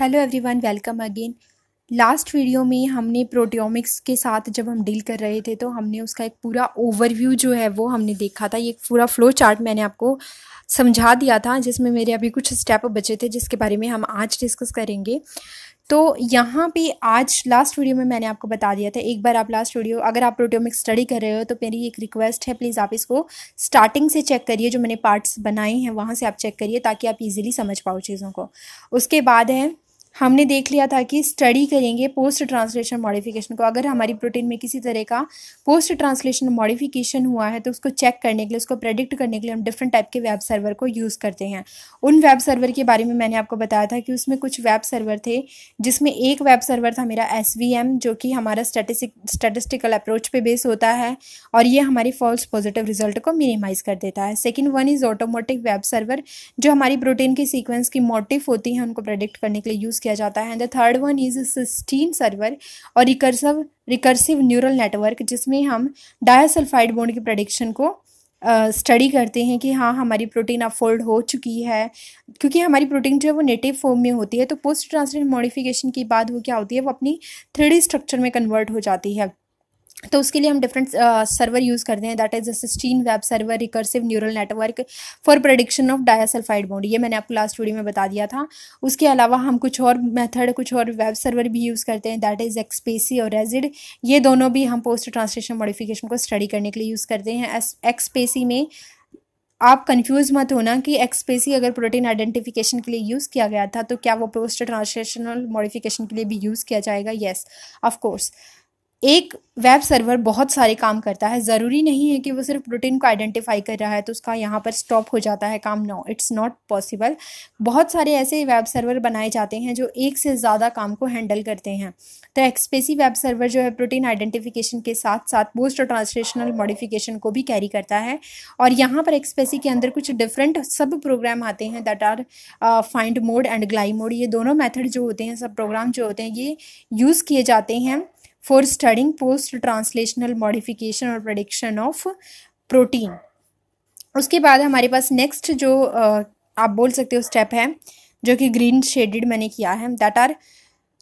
hello everyone welcome again last video में हमने proteomics के साथ जब हम डील कर रहे थे तो हमने उसका एक पूरा ओवरव्यू जो है वो हमने देखा था ये पूरा फ्लो चार्ट मैंने आपको समझा दिया था जिसमें मेरे अभी कुछ स्टेप बचे थे जिसके बारे में हम आज डिस्कस करेंगे तो यहाँ पे आज लास्ट वीडियो में मैंने आपको बता दिया था एक बार आप लास्ट वीडियो अगर आप प्रोटियोमिक स्टडी कर रहे हो तो मेरी एक रिक्वेस्ट है प्लीज़ आप इसको स्टार्टिंग से चेक करिए जो मैंने पार्ट्स बनाए हैं वहाँ से आप चेक करिए ताकि आप इजीली समझ पाओ चीज़ों को उसके बाद है हमने देख लिया था कि स्टडी करेंगे पोस्ट ट्रांसलेशन मॉडिफिकेशन को अगर हमारी प्रोटीन में किसी तरह का पोस्ट ट्रांसलेशन मॉडिफिकेशन हुआ है तो उसको चेक करने के लिए उसको प्रेडिक्ट करने के लिए हम डिफरेंट टाइप के वेब सर्वर को यूज़ करते हैं उन वेब सर्वर के बारे में मैंने आपको बताया था कि उसमें कुछ वेब सर्वर थे जिसमें एक वेब सर्वर था मेरा एस जो कि हमारा स्टेटिस्टिक स्टेटिस्टिकल अप्रोच पर बेस होता है और ये हमारी फॉल्स पॉजिटिव रिजल्ट को मिनिमाइज़ कर देता है second one is automatic web server जो हमारी प्रोटीन की सीक्वेंस की मोटिव होती है उनको प्रेडिक्ट करने के लिए यूज़ यूज़ किया जाता है and the third one is cysteine server और रिकर्सव रिकर्सिव न्यूरल नेटवर्क जिसमें हम डायसल्फाइड बोन की प्रोडिक्शन को स्टडी uh, करते हैं कि हाँ हमारी प्रोटीन अफोल्ड हो चुकी है क्योंकि हमारी प्रोटीन जो है वो नेटिव फॉर्म में होती है तो पोस्ट ट्रांसलेट मॉडिफिकेशन के बाद वो क्या होती है वो अपनी थ्री स्ट्रक्चर में कन्वर्ट हो जाती है तो उसके लिए हम डिफरेंट सर्वर यूज़ करते हैं दैट इज़ अस्टीन web server recursive neural network for prediction of disulphide bond ये मैंने आपको लास्ट वीडियो में बता दिया था उसके अलावा हम कुछ और मेथड कुछ और वेब सर्वर भी यूज़ करते हैं दैट इज़ एक्सपेसी और रेजिड ये दोनों भी हम पोस्ट ट्रांसलेशन मॉडिफिकेशन को स्टडी करने के लिए यूज़ करते हैं एक्सपेसी में आप कंफ्यूज मत होना कि एक्सपेसी अगर प्रोटीन आइडेंटिफिकेशन के लिए यूज़ किया गया था तो क्या वो पोस्ट ट्रांसलेशनल मॉडिफिकेशन के लिए भी यूज़ किया जाएगा येस ऑफकोर्स एक वेब सर्वर बहुत सारे काम करता है ज़रूरी नहीं है कि वो सिर्फ प्रोटीन को आइडेंटिफाई कर रहा है तो उसका यहाँ पर स्टॉप हो जाता है काम नो इट्स नॉट पॉसिबल बहुत सारे ऐसे वेब सर्वर बनाए जाते हैं जो एक से ज़्यादा काम को हैंडल करते हैं तो एक्सपेसी वेब सर्वर जो है प्रोटीन आइडेंटिफिकेशन के साथ साथ पोस्ट ट्रांसलेशनल मॉडिफिकेशन को भी कैरी करता है और यहाँ पर एक्सपेसी के अंदर कुछ डिफरेंट सब प्रोग्राम आते हैं that are FindMod and ग्लाई मोड ये दोनों मैथड जो होते हैं सब प्रोग्राम जो होते हैं ये यूज़ किए जाते हैं for studying post translational modification or prediction of protein उसके बाद हमारे पास नेक्स्ट जो आप बोल सकते हो स्टेप है जो कि ग्रीन शेडिड मैंने किया है that are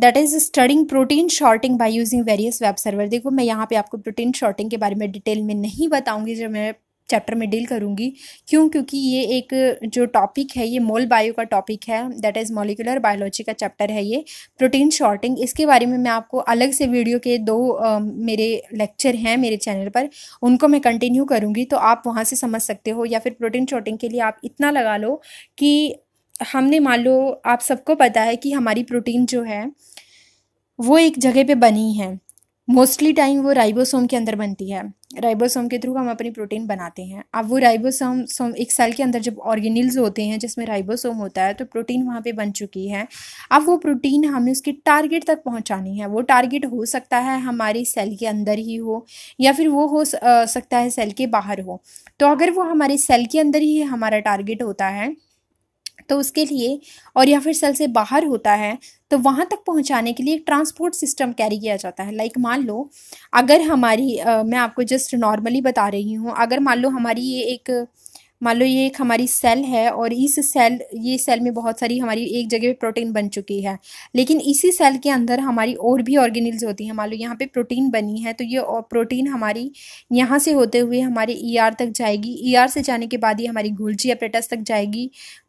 that is studying protein sorting by using various web server देखो मैं यहाँ पे आपको प्रोटीन शॉर्टिंग के बारे में डिटेल में नहीं बताऊंगी जब मैं चैप्टर में डील करूँगी क्यों क्योंकि ये एक जो टॉपिक है ये मोल बायो का टॉपिक है दैट इज़ मोलिकुलर बायोलॉजी का चैप्टर है ये प्रोटीन शॉर्टिंग इसके बारे में मैं आपको अलग से वीडियो के दो आ, मेरे लेक्चर हैं मेरे चैनल पर उनको मैं कंटिन्यू करूँगी तो आप वहाँ से समझ सकते हो या फिर प्रोटीन शॉर्टिंग के लिए आप इतना लगा लो कि हमने मान लो आप सबको पता है कि हमारी प्रोटीन जो है वो एक जगह पर बनी है मोस्टली टाइम वो राइबोसोम के अंदर बनती है राइबोसोम के थ्रू हम अपनी प्रोटीन बनाते हैं अब वो राइबोसोम सोम एक सेल के अंदर जब ऑर्गेनिल्स होते हैं जिसमें राइबोसोम होता है तो प्रोटीन वहाँ पे बन चुकी है अब वो प्रोटीन हमें उसके टारगेट तक पहुँचानी है वो टारगेट हो सकता है हमारी सेल के अंदर ही हो या फिर वो हो सकता है सेल के बाहर हो तो अगर वो हमारे सेल के अंदर ही हमारा टारगेट होता है तो उसके लिए और या फिर सेल से बाहर होता है तो वहाँ तक पहुँचाने के लिए एक ट्रांसपोर्ट सिस्टम कैरी किया जाता है लाइक मान लो अगर हमारी आ, मैं आपको जस्ट नॉर्मली बता रही हूँ अगर मान लो हमारी ये एक मान लो ये एक हमारी सेल है और इस सेल ये सेल में बहुत सारी हमारी एक जगह पे प्रोटीन बन चुकी है लेकिन इसी सेल के अंदर हमारी और भी ऑर्गेनिल्स होती हैं मान लो यहाँ पे प्रोटीन बनी है तो ये प्रोटीन हमारी यहाँ से होते हुए हमारे ई ER तक जाएगी ईआर ER से जाने के बाद ये हमारी गोल्जी अपरेटस तक जाएगी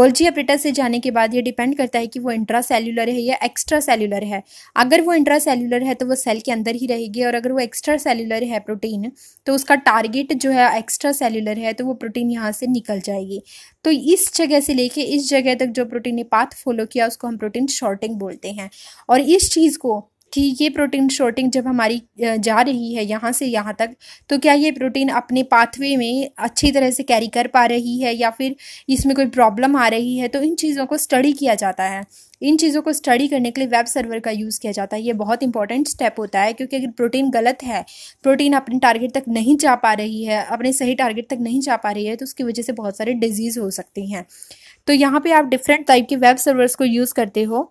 गोल्जी अपरेटस से जाने के बाद ये डिपेंड करता है कि वो इंट्रा सेलुलर है या एक्स्ट्रा सेलुलर है अगर वो इंट्रा सेलुलर है तो वो सेल के अंदर ही रहेगी और अगर वो एक्स्ट्रा सेलुलर है प्रोटीन तो उसका टारगेट जो है एक्स्ट्रा सेलुलर है तो वो प्रोटीन यहाँ से से निकल जाएगी तो इस जगह से लेके इस जगह तक जो प्रोटीन ने पाथ फॉलो किया उसको हम प्रोटीन शॉर्टिंग बोलते हैं और इस चीज़ को कि ये प्रोटीन शॉर्टिंग जब हमारी जा रही है यहाँ से यहाँ तक तो क्या ये प्रोटीन अपने पाथवे में अच्छी तरह से कैरी कर पा रही है या फिर इसमें कोई प्रॉब्लम आ रही है तो इन चीज़ों को स्टडी किया जाता है इन चीज़ों को स्टडी करने के लिए वेब सर्वर का यूज़ किया जाता है ये बहुत इंपॉर्टेंट स्टेप होता है क्योंकि अगर प्रोटीन गलत है प्रोटीन अपने टारगेट तक नहीं जा पा रही है अपने सही टारगेट तक नहीं जा पा रही है तो उसकी वजह से बहुत सारे डिजीज़ हो सकती हैं तो यहाँ पे आप डिफरेंट टाइप के वेब सर्वर्स को यूज़ करते हो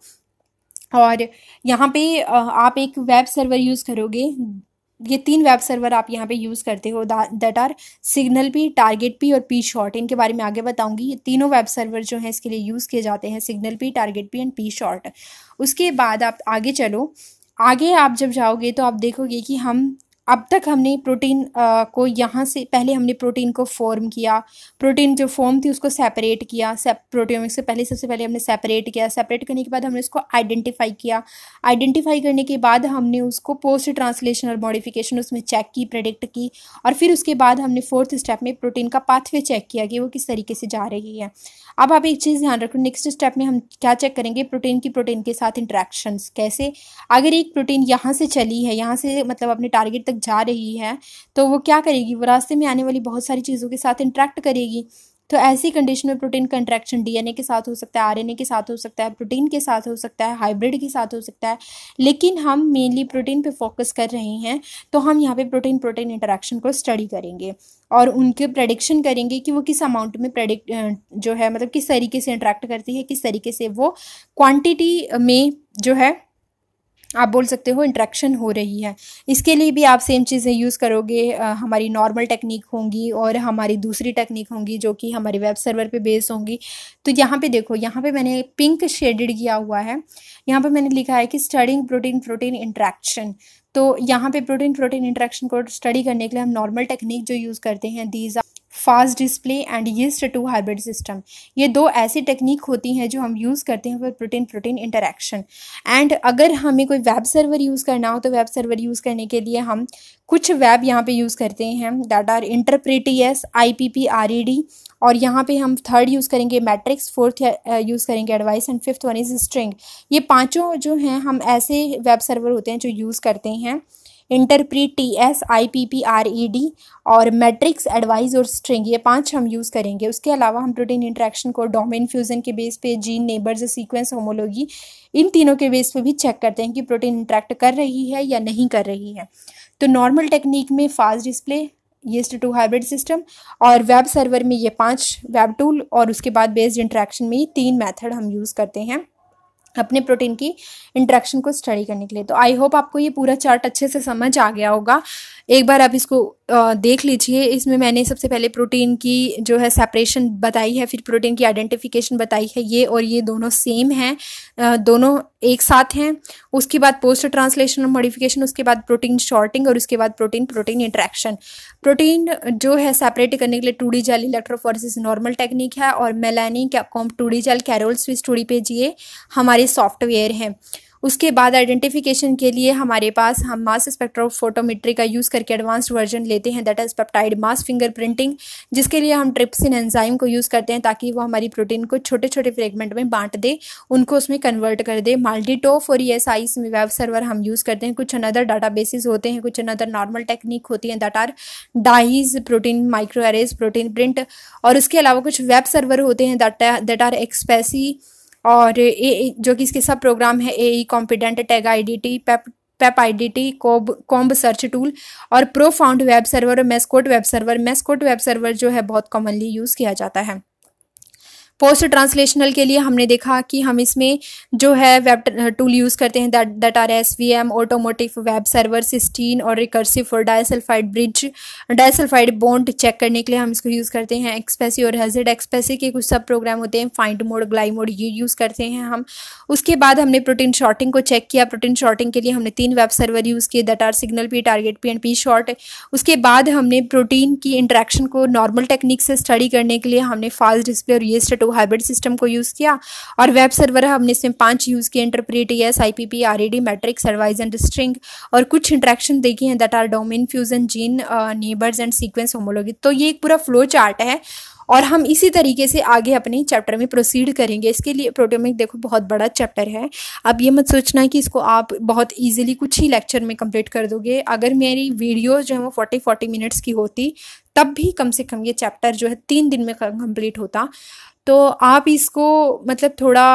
और यहाँ पे आप एक वेब सर्वर यूज़ करोगे ये तीन वेब सर्वर आप यहाँ पे यूज़ करते हो that are signal P target P और पी शॉर्ट इनके बारे में आगे बताऊंगी ये तीनों वेब सर्वर जो हैं इसके लिए यूज़ किए जाते हैं signal P target P and P sort उसके बाद आप आगे चलो आगे आप जब जाओगे तो आप देखोगे कि हम अब तक हमने प्रोटीन को यहाँ से पहले हमने प्रोटीन को फॉर्म किया प्रोटीन जो फॉर्म थी उसको सेपरेट किया सेप प्रोटियोमिक्स से पहले सबसे पहले हमने सेपरेट किया सेपरेट करने के बाद हमने उसको आइडेंटिफाई किया आइडेंटिफाई करने के बाद हमने उसको पोस्ट ट्रांसलेशन और मॉडिफिकेशन उसमें चेक की प्रेडिक्ट की और फिर उसके बाद हमने फोर्थ स्टेप में प्रोटीन का पाथवे चेक किया कि वो किस तरीके से जा रही है अब आप एक चीज़ ध्यान रखो नेक्स्ट स्टेप में हम क्या चेक करेंगे प्रोटीन की प्रोटीन के साथ इंट्रैक्शन कैसे अगर एक प्रोटीन यहाँ से चली है यहाँ से मतलब अपने टारगेट तक तक जा रही है तो वो क्या करेगी वो रास्ते में आने वाली बहुत सारी चीज़ों के साथ इंट्रैक्ट करेगी तो ऐसी कंडीशन में प्रोटीन कंट्रैक्शन डीएनए के साथ हो सकता है आरएनए के साथ हो सकता है प्रोटीन के साथ हो सकता है हाइब्रिड के साथ हो सकता है लेकिन हम मेनली प्रोटीन पे फोकस कर रहे हैं तो हम यहाँ पे प्रोटीन प्रोटीन इंटरेक्शन को स्टडी करेंगे और उनके प्रडिक्शन करेंगे कि वो किस अमाउंट में प्रडिक्ट जो है मतलब किस तरीके से इंट्रैक्ट करती है किस तरीके से वो क्वान्टिटी में जो है आप बोल सकते हो इंट्रैक्शन हो रही है इसके लिए भी आप सेम चीज़ें यूज़ करोगे आ, हमारी नॉर्मल टेक्निक होंगी और हमारी दूसरी टेक्निक होंगी जो कि हमारे वेब सर्वर पे बेस होंगी तो यहाँ पे देखो यहाँ पे मैंने पिंक शेडेड किया हुआ है यहाँ पे मैंने लिखा है कि स्टडिंग प्रोटीन प्रोटीन इंट्रैक्शन तो यहाँ पे प्रोटीन प्रोटीन इंट्रैक्शन को स्टडी करने के लिए हम नॉर्मल टेक्निक जो यूज़ करते हैं these phage display and yeast two hybrid system ये दो ऐसी टेक्निक होती हैं जो हम यूज़ करते हैं for protein protein interaction and अगर हमें कोई वेब सर्वर यूज़ करना हो तो वेब सर्वर यूज़ करने के लिए हम कुछ वेब यहाँ पे यूज़ करते हैं that are S I P P R E D और यहाँ पे हम थर्ड यूज़ करेंगे मैट्रिक्स फोर्थ यूज़ करेंगे advice and fifth one is string ये पाँचों जो हैं हम ऐसे वेब सर्वर होते हैं जो यूज़ करते हैं interpret T S I P P R E e D और मैट्रिक्स एडवाइज और स्ट्रिंग ये पांच हम यूज़ करेंगे उसके अलावा हम प्रोटीन इंट्रैक्शन को डोमेन फ्यूजन के बेस पे जीन नेबर्स सीक्वेंस होमोलॉजी इन तीनों के बेस पे भी चेक करते हैं कि प्रोटीन इंट्रैक्ट कर रही है या नहीं कर रही है तो नॉर्मल टेक्निक में phage display yeast two hybrid system और वेब सर्वर में ये पांच वेब टूल और उसके बाद बेस्ड इंट्रैक्शन में ये तीन मेथड हम यूज़ करते हैं अपने प्रोटीन की इंट्रैक्शन को स्टडी करने के लिए तो आई होप आपको ये पूरा चार्ट अच्छे से समझ आ गया होगा एक बार आप इसको देख लीजिए इसमें मैंने सबसे पहले प्रोटीन की जो है सेपरेशन बताई है फिर प्रोटीन की आइडेंटिफिकेशन बताई है ये और ये दोनों सेम हैं दोनों एक साथ हैं उसके बाद पोस्ट ट्रांसलेशन और मॉडिफिकेशन उसके बाद प्रोटीन शॉर्टिंग और उसके बाद प्रोटीन प्रोटीन इंट्रैक्शन प्रोटीन जो है सेपरेट करने के लिए two D gel electrophoresis normal technique है और Melanie Capcom two D gel Carol Swiss two D page ये हमारे सॉफ्टवेयर हैं उसके बाद आइडेंटिफिकेशन के लिए हमारे पास हम मास स्पेक्ट्रोफोटोमेट्री का यूज़ करके एडवांस्ड वर्जन लेते हैं that is peptide mass fingerprinting जिसके लिए हम ट्रिप्सिन एंजाइम को यूज़ करते हैं ताकि वो हमारी प्रोटीन को छोटे छोटे फ्रेगमेंट में बांट दे उनको उसमें कन्वर्ट कर दे माल्टीटोफ और ई में वेब सर्वर हम यूज़ करते हैं कुछ अनदर डाटा होते हैं कुछ अनदर नॉर्मल टेक्निक होती हैं that are dyes protein microarrays protein print और उसके अलावा कुछ वेब सर्वर होते हैं दैट आर एक्सपेसी और ए जो कि इसके सब प्रोग्राम है A E confident tag I D T pep pep I D T cob comb search tool और प्रोफाउंड वेब सर्वर और Mascot web server Mascot web server जो है बहुत कॉमनली यूज़ किया जाता है पोस्ट ट्रांसलेशनल के लिए हमने देखा कि हम इसमें जो है वेब टूल यूज़ करते हैं that that are S V M automotive web server cysteine और recursive for disulphide bridge disulphide bond check करने के लिए हम इसको यूज़ करते हैं एक्सपेसी और हेजेड एक्सपेसी के कुछ सब प्रोग्राम होते हैं फाइंड मोड ग्लाई मोड ये यूज़ करते हैं हम उसके बाद हमने प्रोटीन शॉर्टिंग को चेक किया प्रोटीन शॉर्टिंग के लिए हमने तीन वेब सर्वर यूज़ किए that are signal P target P and P sort उसके बाद हमने प्रोटीन की इंट्रैक्शन को नॉर्मल टेक्निक से स्टडी करने के लिए हमने फास्ट डिस्प्ले और ये स्टेट टू हाइब्रिड सिस्टम को यूज़ किया और वेब सर्वर हमने इसमें पांच यूज़ किए interpret S I P P R E D matrix सर्वाइज एंड स्ट्रिंग और कुछ इंट्रैक्शन देखी हैं that are domain fusion gene neighbours and sequence homology तो ये एक पूरा फ्लो चार्ट है और हम इसी तरीके से आगे अपने चैप्टर में प्रोसीड करेंगे इसके लिए प्रोटोमिक देखो बहुत बड़ा चैप्टर है अब ये मत सोचना कि इसको आप बहुत इजीली कुछ ही लेक्चर में कंप्लीट कर दोगे अगर मेरी वीडियोस जो है वो फोर्टी फोर्टी मिनट्स की होती तब भी कम से कम ये चैप्टर जो है तीन दिन में कंप्लीट होता तो आप इसको मतलब थोड़ा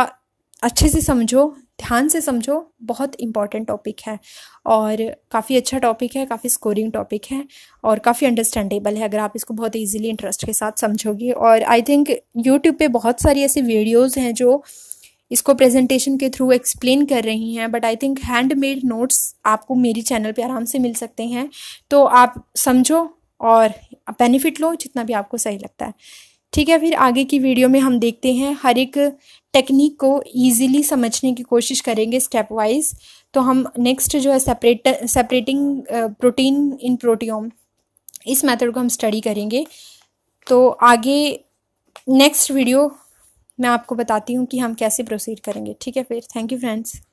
अच्छे से समझो ध्यान से समझो बहुत इम्पॉर्टेंट टॉपिक है और काफ़ी अच्छा टॉपिक है काफ़ी स्कोरिंग टॉपिक है और काफ़ी अंडरस्टैंडेबल है अगर आप इसको बहुत इजीली इंटरेस्ट के साथ समझोगे और आई थिंक यूट्यूब पे बहुत सारी ऐसी वीडियोस हैं जो इसको प्रेजेंटेशन के थ्रू एक्सप्लेन कर रही हैं but I think handmade notes आपको मेरी चैनल पे आराम से मिल सकते हैं तो आप समझो और बेनिफिट लो जितना भी आपको सही लगता है ठीक है फिर आगे की वीडियो में हम देखते हैं हर एक टेक्निक को ईजिली समझने की कोशिश करेंगे स्टेप वाइज तो हम नेक्स्ट जो है separate separating protein in proteome इस मेथड को हम स्टडी करेंगे तो आगे नेक्स्ट वीडियो मैं आपको बताती हूँ कि हम कैसे प्रोसीड करेंगे ठीक है फिर थैंक यू फ्रेंड्स